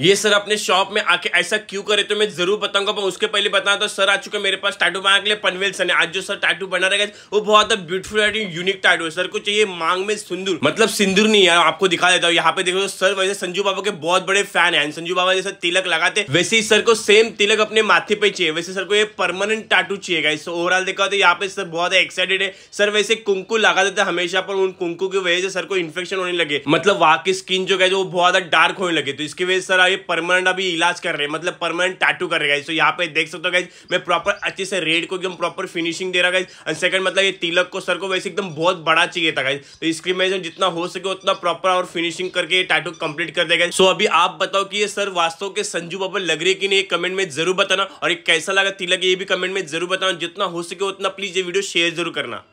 ये सर अपने शॉप में आके ऐसा क्यों करे तो मैं जरूर बताऊंगा पर उसके पहले बता दो सर आ चुके मेरे पास टाटू बनाने के लिए पनवेल सर ने आज जो सर टाटू बना रहेगा वो बहुत ब्यूटीफुल एंड यूनिक टाटू है सर को चाहिए मांग में सिंदूर मतलब सिंदूर नहीं यार आपको दिखा देता हूँ यहाँ पे देखो सर वैसे संजू बाबा के बहुत बड़े फैन है संजू बाबा जैसे तिलक लगाते वैसे ही सर को सेम तिलक अपने माथे पे चाहिए वैसे सर को ये परमानेंट टाटू चाहिए ओवरऑल देखा तो यहाँ पे सर बहुत एक्साइटेड है सर वैसे कुंकू लगा देते हमेशा पर उन कुंकू की वजह से सर को इन्फेक्शन होने लगे मतलब वहां की स्किन जो है वो बहुत डार्क होने लगे तो इसकी वजह सर ये परमानेंट अभी इलाज कर रहे हैं मतलब परमानेंट टाटू कर रहे हैं तो यहाँ पे देख सकते हो गाइज मैं प्रॉपर अच्छे से रेड को एकदम प्रॉपर फिनिशिंग दे रहा गाइज एंड सेकंड मतलब ये तिलक को सर को वैसे एकदम बहुत बड़ा चाहिए था गाइज तो इसकी मैं जितना हो सके उतना प्रॉपर और फिनिशिंग करके ये टाटू कंप्लीट कर देगा सो अभी आप बताओ कि ये सर वास्तव के संजू बाबा लग रही है कि नहीं कमेंट में जरूर बताना और एक कैसा लगा तिलक ये भी कमेंट में जरूर बताना जितना हो सके उतना प्लीज ये वीडियो शेयर जरूर करना